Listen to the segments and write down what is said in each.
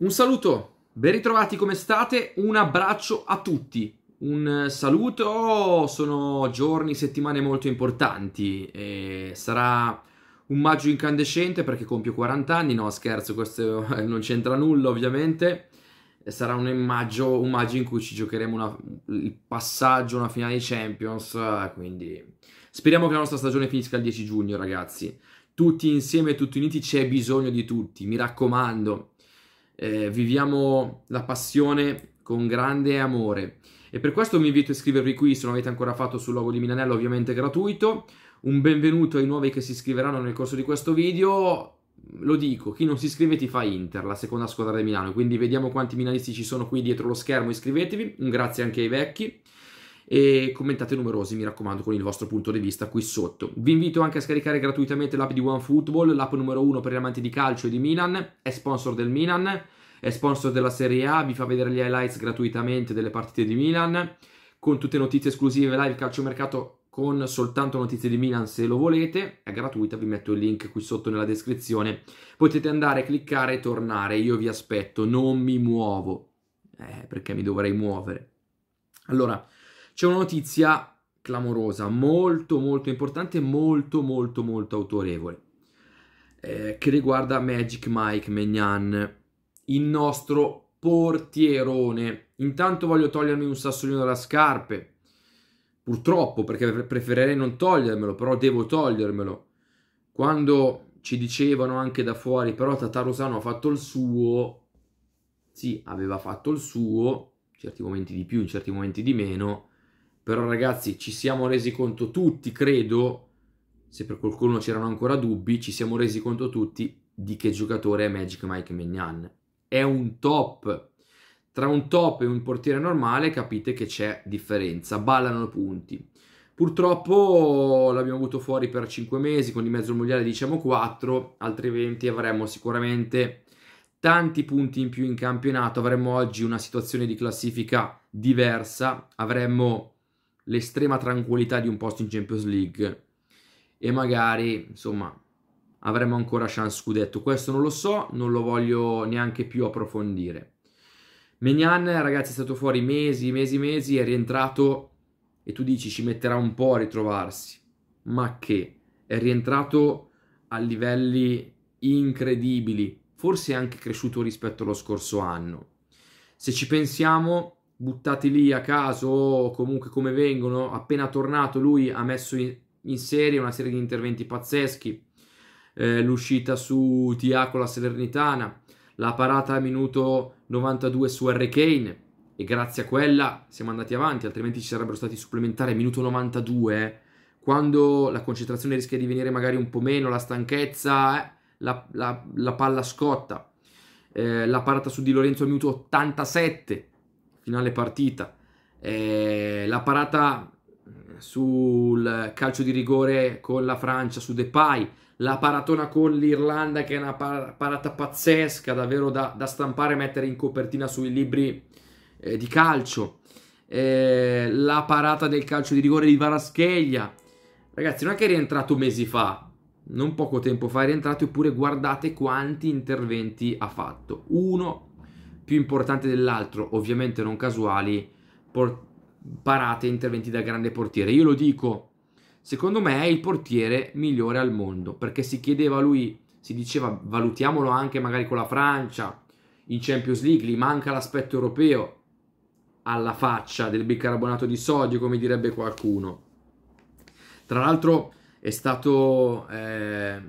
Un saluto, ben ritrovati come state, un abbraccio a tutti. Un eh, saluto, sono giorni, settimane molto importanti e sarà un maggio incandescente perché compio 40 anni, no scherzo, questo non c'entra nulla ovviamente. Sarà un maggio, un maggio in cui ci giocheremo una, il passaggio a una finale di Champions, quindi speriamo che la nostra stagione finisca il 10 giugno ragazzi. Tutti insieme, tutti uniti, c'è bisogno di tutti, mi raccomando eh, viviamo la passione con grande amore. E per questo vi invito a iscrivervi qui, se non avete ancora fatto sul logo di Milanello, ovviamente gratuito. Un benvenuto ai nuovi che si iscriveranno nel corso di questo video. Lo dico, chi non si iscrive ti fa Inter, la seconda squadra di Milano, quindi vediamo quanti milanisti ci sono qui dietro lo schermo, iscrivetevi. Un grazie anche ai vecchi e commentate numerosi, mi raccomando, con il vostro punto di vista qui sotto. Vi invito anche a scaricare gratuitamente l'app di OneFootball, l'app numero uno per gli amanti di calcio e di Milan, è sponsor del Milan, è sponsor della Serie A, vi fa vedere gli highlights gratuitamente delle partite di Milan, con tutte notizie esclusive live calciomercato con soltanto notizie di Milan se lo volete, è gratuita, vi metto il link qui sotto nella descrizione, potete andare, cliccare e tornare, io vi aspetto, non mi muovo, eh, perché mi dovrei muovere. Allora, c'è una notizia clamorosa, molto molto importante, molto molto molto autorevole, eh, che riguarda Magic Mike Magnan, il nostro portierone. Intanto voglio togliermi un sassolino dalla scarpe, purtroppo perché preferirei non togliermelo, però devo togliermelo. Quando ci dicevano anche da fuori, però Tatarusano ha fatto il suo, sì, aveva fatto il suo, in certi momenti di più, in certi momenti di meno, però ragazzi, ci siamo resi conto tutti, credo, se per qualcuno c'erano ancora dubbi, ci siamo resi conto tutti di che giocatore è Magic Mike Mignan. È un top. Tra un top e un portiere normale capite che c'è differenza, ballano punti. Purtroppo l'abbiamo avuto fuori per 5 mesi, con di mezzo mondiale diciamo 4, altri 20 avremmo sicuramente tanti punti in più in campionato, avremmo oggi una situazione di classifica diversa, avremmo l'estrema tranquillità di un posto in Champions League e magari, insomma, avremo ancora chance scudetto. Questo non lo so, non lo voglio neanche più approfondire. Menian, ragazzi, è stato fuori mesi, mesi, mesi, è rientrato e tu dici ci metterà un po' a ritrovarsi, ma che è rientrato a livelli incredibili, forse è anche cresciuto rispetto allo scorso anno. Se ci pensiamo, buttati lì a caso, comunque come vengono. Appena tornato lui ha messo in, in serie una serie di interventi pazzeschi. Eh, l'uscita su Tiaco la Salernitana, la parata a minuto 92 su Harry Kane e grazie a quella siamo andati avanti, altrimenti ci sarebbero stati supplementari minuto 92, eh, quando la concentrazione rischia di venire magari un po' meno, la stanchezza, eh, la, la, la, palla scotta, eh, la parata su Di Lorenzo al minuto 87, finale partita. Eh, la parata eh, sul calcio di rigore con la Francia su Depay, la paratona con l'Irlanda che è una par- parata pazzesca, davvero da, da, stampare e mettere in copertina sui libri eh, di calcio. Eh, la parata del calcio di rigore di Varascheglia. Ragazzi, non è che è rientrato mesi fa, non poco tempo fa è rientrato, eppure guardate quanti interventi ha fatto. Uno più importante dell'altro, ovviamente non casuali, por- parate interventi da grande portiere. Io lo dico, secondo me è il portiere migliore al mondo, perché si chiedeva lui, si diceva valutiamolo anche magari con la Francia, in Champions League, gli manca l'aspetto europeo alla faccia del bicarbonato di sodio, come direbbe qualcuno. Tra l'altro è stato... Eh,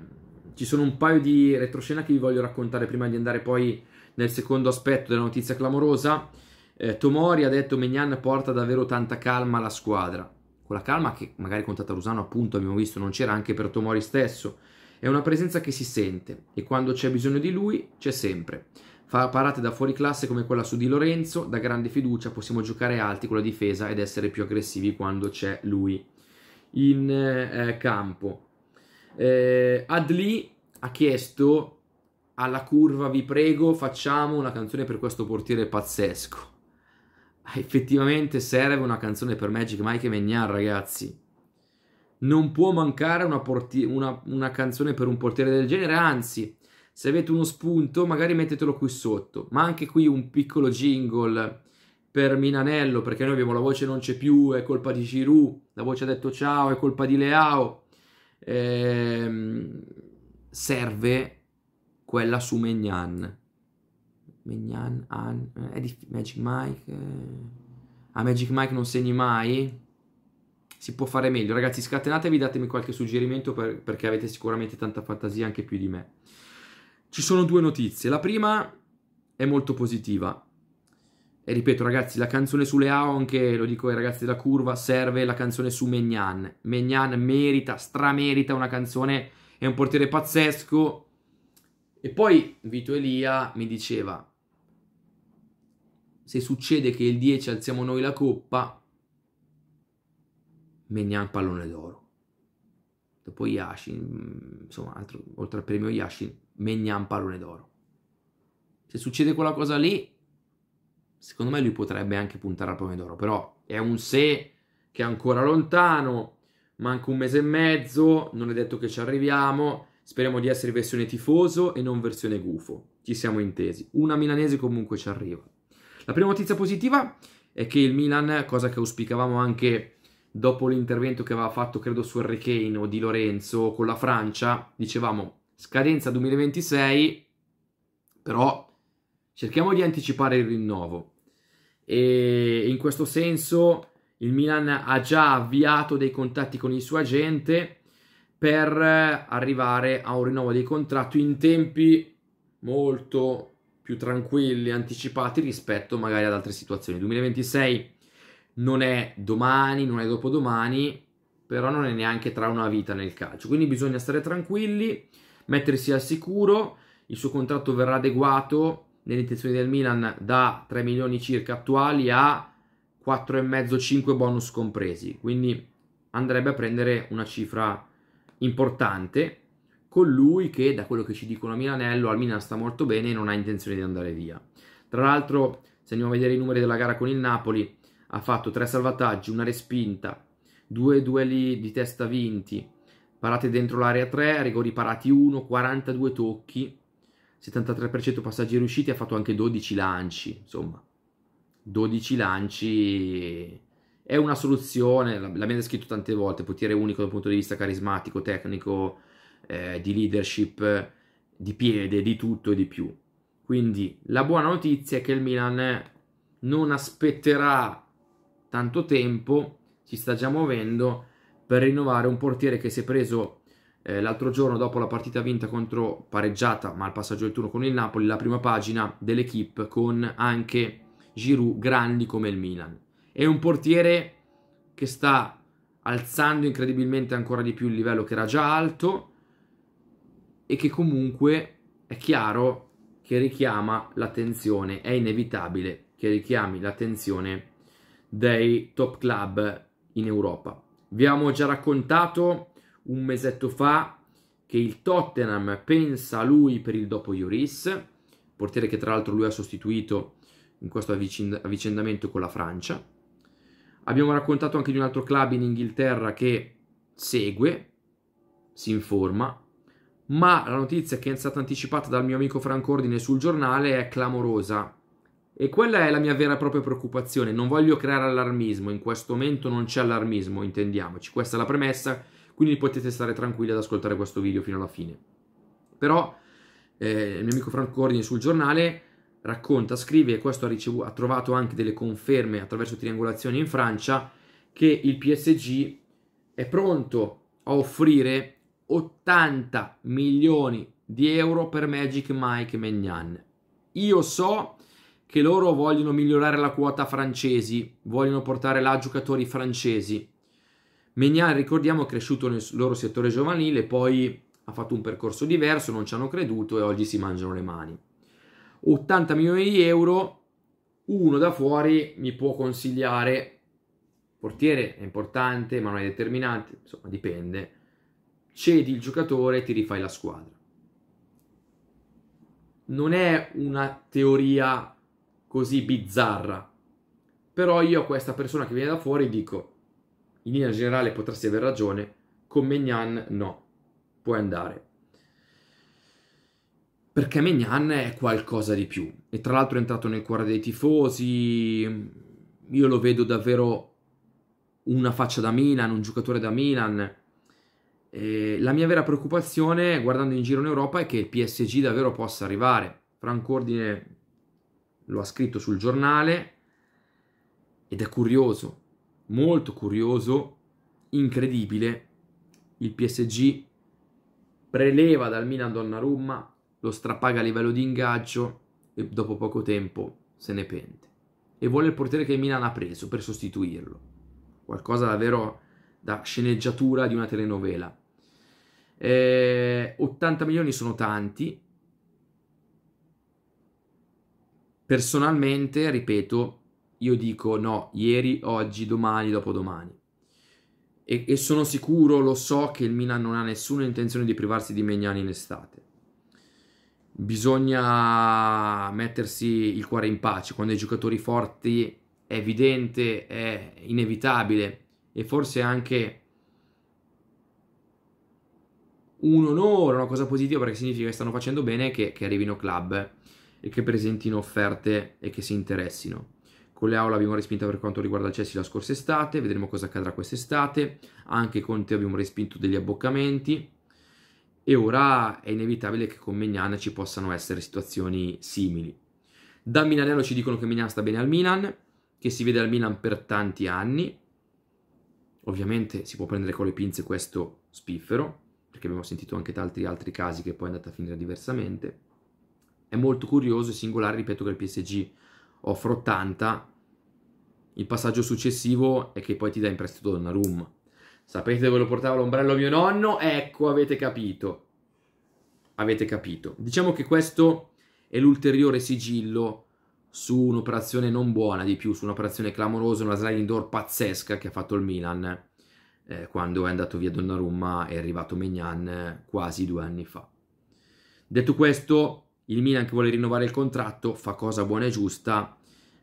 ci sono un paio di retroscena che vi voglio raccontare prima di andare poi nel secondo aspetto della notizia clamorosa, eh, Tomori ha detto Mignan porta davvero tanta calma alla squadra. Quella calma che magari con Tatarusano appunto abbiamo visto non c'era anche per Tomori stesso. È una presenza che si sente e quando c'è bisogno di lui c'è sempre. Fa parate da fuori classe come quella su Di Lorenzo, da grande fiducia possiamo giocare alti con la difesa ed essere più aggressivi quando c'è lui in eh, campo. Eh, Adli ha chiesto alla curva vi prego facciamo una canzone per questo portiere pazzesco. Ah, effettivamente serve una canzone per Magic Mike e Megnan ragazzi. Non può mancare una, una, una canzone per un portiere del genere, anzi se avete uno spunto magari mettetelo qui sotto, ma anche qui un piccolo jingle per Minanello, perché noi abbiamo la voce non c'è più, è colpa di Giroud, la voce ha detto ciao, è colpa di Leao. Eh, serve quella su Megnan. Megnan, An, eh, di, Magic Mike... Eh. A ah, Magic Mike non segni mai? Si può fare meglio. Ragazzi, scatenatevi, datemi qualche suggerimento per, perché avete sicuramente tanta fantasia anche più di me. Ci sono due notizie. La prima è molto positiva. E ripeto, ragazzi, la canzone su Leao, anche lo dico ai ragazzi della curva, serve la canzone su Megnan. Megnan merita, stramerita una canzone, è un portiere pazzesco, e poi Vito Elia mi diceva, se succede che il 10 alziamo noi la coppa, Menian pallone d'oro. Dopo Yashin, mm, insomma, altro, oltre al premio Yashin, Menian pallone d'oro. Se succede quella cosa lì, secondo me lui potrebbe anche puntare al pallone d'oro, però è un se che è ancora lontano, manca un mese e mezzo, non è detto che ci arriviamo, Speriamo di essere versione tifoso e non versione gufo. Ci siamo intesi. Una milanese comunque ci arriva. La prima notizia positiva è che il Milan, cosa che auspicavamo anche dopo l'intervento che aveva fatto, credo, su Harry Kane o di Lorenzo con la Francia, dicevamo scadenza 2026, però cerchiamo di anticipare il rinnovo. E in questo senso il Milan ha già avviato dei contatti con il suo agente per eh, arrivare a un rinnovo di contratto in tempi molto più tranquilli, anticipati rispetto magari ad altre situazioni. 2026 non è domani, non è dopodomani, però non è neanche tra una vita nel calcio. Quindi bisogna stare tranquilli, mettersi al sicuro, il suo contratto verrà adeguato nelle intenzioni del Milan da 3 milioni circa attuali a 4,5-5 bonus compresi, quindi andrebbe a prendere una cifra importante con lui che da quello che ci dicono a Milanello al Milan sta molto bene e non ha intenzione di andare via. Tra l'altro se andiamo a vedere i numeri della gara con il Napoli ha fatto tre salvataggi, una respinta, due duelli di testa vinti, parate dentro l'area 3, rigori parati 1, 42 tocchi, 73% passaggi riusciti, ha fatto anche 12 lanci, insomma 12 lanci è una soluzione, l'abbiamo descritto tante volte, potere unico dal punto di vista carismatico, tecnico, eh, di leadership, di piede, di tutto e di più. Quindi la buona notizia è che il Milan non aspetterà tanto tempo, si sta già muovendo per rinnovare un portiere che si è preso eh, l'altro giorno dopo la partita vinta contro pareggiata, ma al passaggio del turno con il Napoli, la prima pagina dell'equipe con anche Giroud grandi come il Milan. È un portiere che sta alzando incredibilmente ancora di più il livello che era già alto e che comunque è chiaro che richiama l'attenzione, è inevitabile che richiami l'attenzione dei top club in Europa. Vi avevo già raccontato un mesetto fa che il Tottenham pensa a lui per il dopo Juris, portiere che tra l'altro lui ha sostituito in questo avvicendamento con la Francia. Abbiamo raccontato anche di un altro club in Inghilterra che segue, si informa, ma la notizia che è stata anticipata dal mio amico Franco Ordine sul giornale è clamorosa. E quella è la mia vera e propria preoccupazione. Non voglio creare allarmismo, in questo momento non c'è allarmismo, intendiamoci. Questa è la premessa, quindi potete stare tranquilli ad ascoltare questo video fino alla fine. Però eh, il mio amico Franco Ordine sul giornale racconta, scrive, e questo ha, ricevuto, ha trovato anche delle conferme attraverso triangolazioni in Francia, che il PSG è pronto a offrire 80 milioni di euro per Magic Mike Megnan. Io so che loro vogliono migliorare la quota francesi, vogliono portare là giocatori francesi. Megnan, ricordiamo, è cresciuto nel loro settore giovanile, poi ha fatto un percorso diverso, non ci hanno creduto e oggi si mangiano le mani. 80 milioni di euro, uno da fuori mi può consigliare portiere è importante, ma non è determinante, insomma dipende. Cedi il giocatore e ti rifai la squadra. Non è una teoria così bizzarra, però io a questa persona che viene da fuori dico, in linea generale potresti aver ragione, con Mignan no, puoi andare perché Mignan è qualcosa di più. E tra l'altro è entrato nel cuore dei tifosi, io lo vedo davvero una faccia da Milan, un giocatore da Milan. E la mia vera preoccupazione, guardando in giro in Europa, è che il PSG davvero possa arrivare. Franco Ordine lo ha scritto sul giornale ed è curioso, molto curioso, incredibile. Il PSG preleva dal Milan Donnarumma, lo strapaga a livello di ingaggio e dopo poco tempo se ne pente. E vuole il portiere che Milan ha preso per sostituirlo. Qualcosa davvero da sceneggiatura di una telenovela. Eh, 80 milioni sono tanti. Personalmente, ripeto, io dico no, ieri, oggi, domani, dopodomani. E, e sono sicuro, lo so, che il Milan non ha nessuna intenzione di privarsi di Megnani in estate bisogna mettersi il cuore in pace. Quando hai giocatori forti è evidente, è inevitabile e forse anche un onore, una cosa positiva perché significa che stanno facendo bene che, che arrivino club e che presentino offerte e che si interessino. Con le aula abbiamo respinto per quanto riguarda il Chelsea la scorsa estate, vedremo cosa accadrà quest'estate. Anche con te abbiamo respinto degli abboccamenti e ora è inevitabile che con Mignan ci possano essere situazioni simili. Da Milanello ci dicono che Mignan sta bene al Milan, che si vede al Milan per tanti anni. Ovviamente si può prendere con le pinze questo spiffero, perché abbiamo sentito anche tanti altri casi che poi è andata a finire diversamente. È molto curioso e singolare, ripeto, che il PSG offre 80. Il passaggio successivo è che poi ti dà in prestito Donnarumma Sapete dove lo portava l'ombrello mio nonno? Ecco, avete capito. Avete capito. Diciamo che questo è l'ulteriore sigillo su un'operazione non buona di più, su un'operazione clamorosa, una sliding door pazzesca che ha fatto il Milan eh, quando è andato via Donnarumma e è arrivato Mignan eh, quasi due anni fa. Detto questo, il Milan che vuole rinnovare il contratto fa cosa buona e giusta,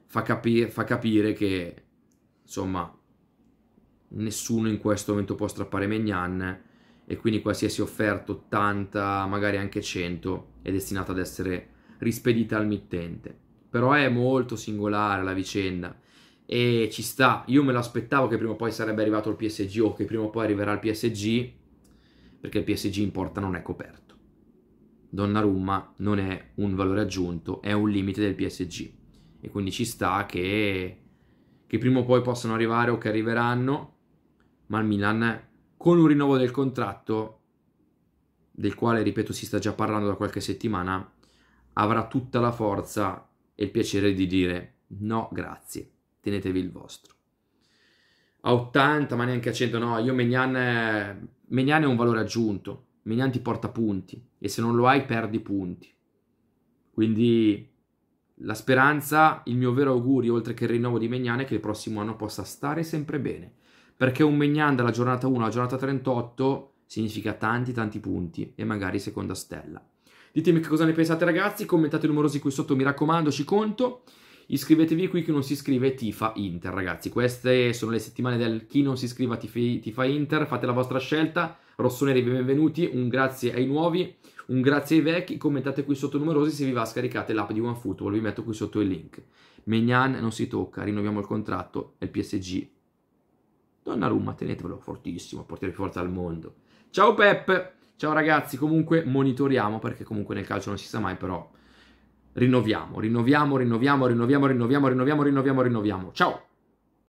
fa, capi- fa capire che insomma nessuno in questo momento può strappare Megnan e quindi qualsiasi offerta 80, magari anche 100 è destinata ad essere rispedita al mittente. Però è molto singolare la vicenda e ci sta. Io me lo aspettavo che prima o poi sarebbe arrivato il PSG o che prima o poi arriverà il PSG perché il PSG in porta non è coperto. Donnarumma non è un valore aggiunto, è un limite del PSG e quindi ci sta che, che prima o poi possano arrivare o che arriveranno ma il Milan con un rinnovo del contratto, del quale, ripeto, si sta già parlando da qualche settimana, avrà tutta la forza e il piacere di dire no, grazie, tenetevi il vostro. A 80, ma neanche a 100, no, io Megnan, Megnan è un valore aggiunto, Megnan ti porta punti e se non lo hai perdi punti. Quindi la speranza, il mio vero augurio, oltre che il rinnovo di Megnane, è che il prossimo anno possa stare sempre bene perché un Megnan dalla giornata 1 alla giornata 38 significa tanti tanti punti e magari seconda stella. Ditemi che cosa ne pensate ragazzi, commentate numerosi qui sotto, mi raccomando, ci conto. Iscrivetevi qui, chi non si iscrive tifa Inter ragazzi. Queste sono le settimane del chi non si iscriva tifi, tifa Inter, fate la vostra scelta. Rossoneri benvenuti, un grazie ai nuovi, un grazie ai vecchi, commentate qui sotto numerosi se vi va scaricate l'app di OneFootball, vi metto qui sotto il link. Megnan non si tocca, rinnoviamo il contratto è il PSG Donnarumma tenetevelo fortissimo, portiere più forte al mondo. Ciao Pep, ciao ragazzi, comunque monitoriamo perché comunque nel calcio non si sa mai, però rinnoviamo, rinnoviamo, rinnoviamo, rinnoviamo, rinnoviamo, rinnoviamo, rinnoviamo, rinnoviamo. Ciao!